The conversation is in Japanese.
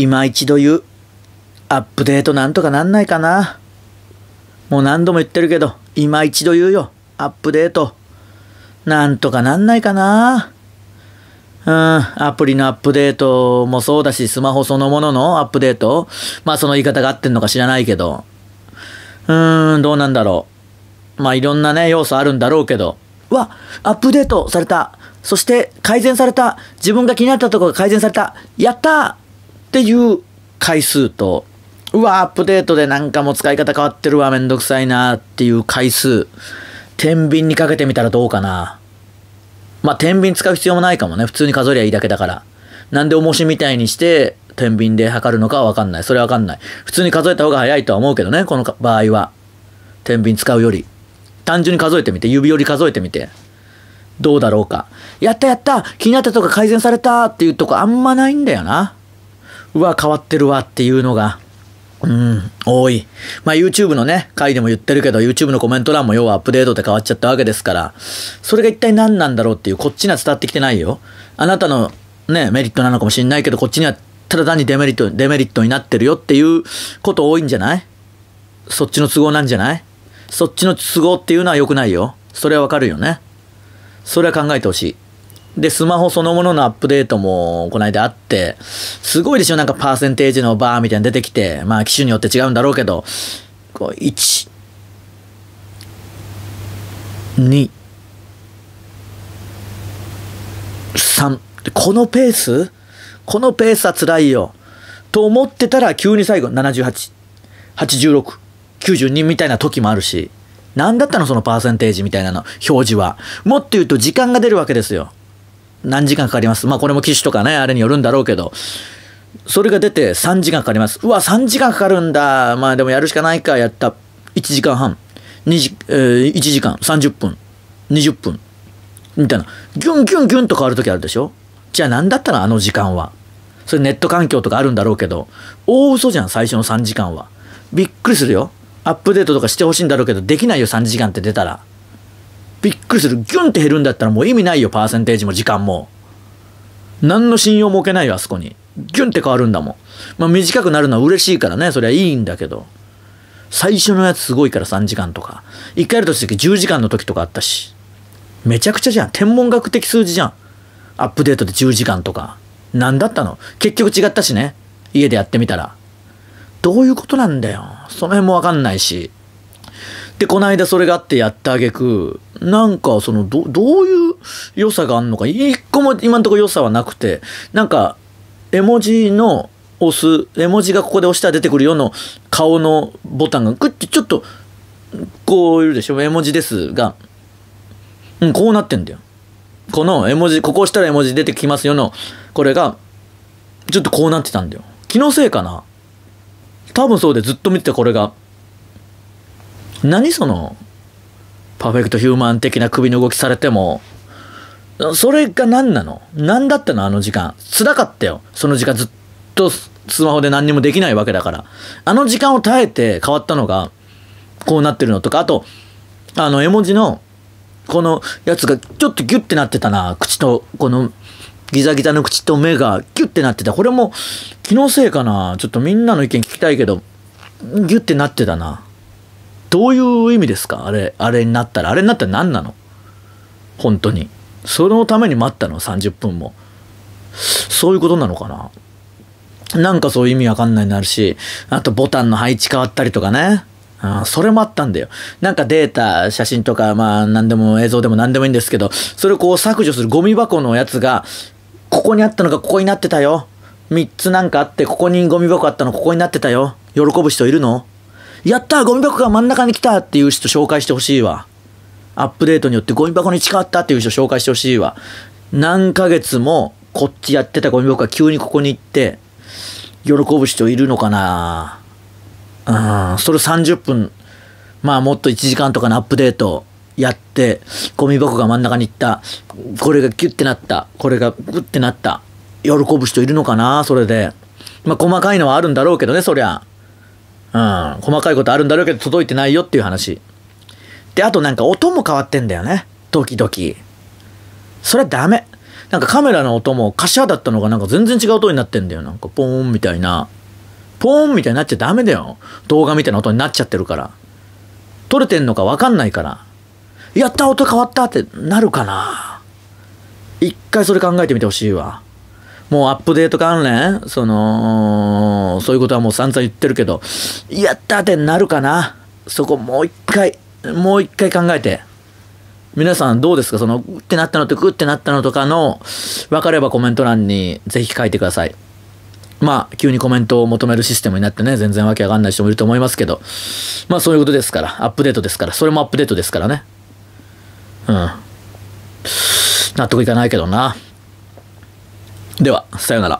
今一度言う。アップデートなんとかなんないかな。もう何度も言ってるけど、今一度言うよ。アップデート。なんとかなんないかな。うん、アプリのアップデートもそうだし、スマホそのもののアップデートまあその言い方が合ってんのか知らないけど。うーん、どうなんだろう。まあいろんなね、要素あるんだろうけど。わ、アップデートされた。そして改善された。自分が気になったところが改善された。やったーっていう回数と、うわ、アップデートでなんかも使い方変わってるわ、めんどくさいなっていう回数、天秤にかけてみたらどうかな。まあ、天秤使う必要もないかもね。普通に数えりゃいいだけだから。なんで重しみたいにして、天秤で測るのかはわかんない。それはわかんない。普通に数えた方が早いとは思うけどね、この場合は。天秤使うより。単純に数えてみて、指折り数えてみて。どうだろうか。やったやった気になったとか改善されたっていうとこあんまないんだよな。うわ、変わってるわっていうのが、うん、多い。まあ YouTube のね、回でも言ってるけど、YouTube のコメント欄も要はアップデートで変わっちゃったわけですから、それが一体何なんだろうっていう、こっちには伝わってきてないよ。あなたのね、メリットなのかもしんないけど、こっちにはただ単にデメリット、デメリットになってるよっていうこと多いんじゃないそっちの都合なんじゃないそっちの都合っていうのは良くないよ。それはわかるよね。それは考えてほしい。で、スマホそのもののアップデートもこの間あって、すごいでしょなんかパーセンテージのバーみたいな出てきて、まあ機種によって違うんだろうけど、こう、1、2、3、このペースこのペースは辛いよ。と思ってたら急に最後78、86、92みたいな時もあるし。何だったのそのパーセンテージみたいなの、表示は。もっと言うと時間が出るわけですよ。何時間かかります。まあこれも機種とかね、あれによるんだろうけど、それが出て3時間かかります。うわ、3時間かかるんだ。まあでもやるしかないか、やった。1時間半、2時、えー、1時間、30分、20分、みたいな。ギュンギュンギュンと変わるときあるでしょじゃあ何だったのあの時間は。それネット環境とかあるんだろうけど、大嘘じゃん、最初の3時間は。びっくりするよ。アップデートとかしてほしいんだろうけど、できないよ、3時間って出たら。びっくりする。ギュンって減るんだったらもう意味ないよ、パーセンテージも時間も。何の信用も置けないよ、あそこに。ギュンって変わるんだもん。まあ短くなるのは嬉しいからね、そりゃいいんだけど。最初のやつすごいから3時間とか。1回やるとき10時間の時とかあったし。めちゃくちゃじゃん。天文学的数字じゃん。アップデートで10時間とか。何だったの結局違ったしね。家でやってみたら。どういうことなんだよ。その辺もわかんないし。でこの間それがあってやったあげくなんかそのどどういう良さがあんのか一個も今んとこ良さはなくてなんか絵文字の押す絵文字がここで押したら出てくるような顔のボタンがグッてちょっとこういるでしょ絵文字ですが、うん、こうなってんだよ。この絵文字ここ押したら絵文字出てきますよのこれがちょっとこうなってたんだよ。気のせいかな多分そうでずっと見てたこれが。何そのパーフェクトヒューマン的な首の動きされてもそれが何なの何だったのあの時間辛かったよその時間ずっとスマホで何にもできないわけだからあの時間を耐えて変わったのがこうなってるのとかあとあの絵文字のこのやつがちょっとギュッてなってたな口とこのギザギザの口と目がギュッてなってたこれも気のせいかなちょっとみんなの意見聞きたいけどギュッてなってたなどういう意味ですかあれ、あれになったら。あれになったら何なの本当に。そのために待ったの ?30 分も。そういうことなのかななんかそういう意味わかんないになるし、あとボタンの配置変わったりとかね。あそれもあったんだよ。なんかデータ、写真とか、まあ何でも映像でも何でもいいんですけど、それをこう削除するゴミ箱のやつが、ここにあったのがここになってたよ。3つなんかあって、ここにゴミ箱あったのここになってたよ。喜ぶ人いるのやったゴミ箱が真ん中に来たっていう人紹介してほしいわ。アップデートによってゴミ箱に近かったっていう人紹介してほしいわ。何ヶ月もこっちやってたゴミ箱が急にここに行って、喜ぶ人いるのかなうん、それ30分、まあもっと1時間とかのアップデートやって、ゴミ箱が真ん中に行った。これがキュッてなった。これがグッてなった。喜ぶ人いるのかなそれで。まあ細かいのはあるんだろうけどね、そりゃ。うん、細かいことあるんだろうけど届いてないよっていう話。で、あとなんか音も変わってんだよね。時々。それはダメ。なんかカメラの音もカシャだったのがなんか全然違う音になってんだよ。なんかポーンみたいな。ポーンみたいになっちゃダメだよ。動画みたいな音になっちゃってるから。撮れてんのかわかんないから。やった音変わったってなるかな。一回それ考えてみてほしいわ。もうアップデート関連、その、そういうことはもう散々言ってるけど、やったってなるかなそこもう一回、もう一回考えて。皆さんどうですかその、うってなったのとグってなったのとかの、分かればコメント欄にぜひ書いてください。まあ、急にコメントを求めるシステムになってね、全然わけわかんない人もいると思いますけど、まあそういうことですから、アップデートですから、それもアップデートですからね。うん。納得いかないけどな。では、さようなら。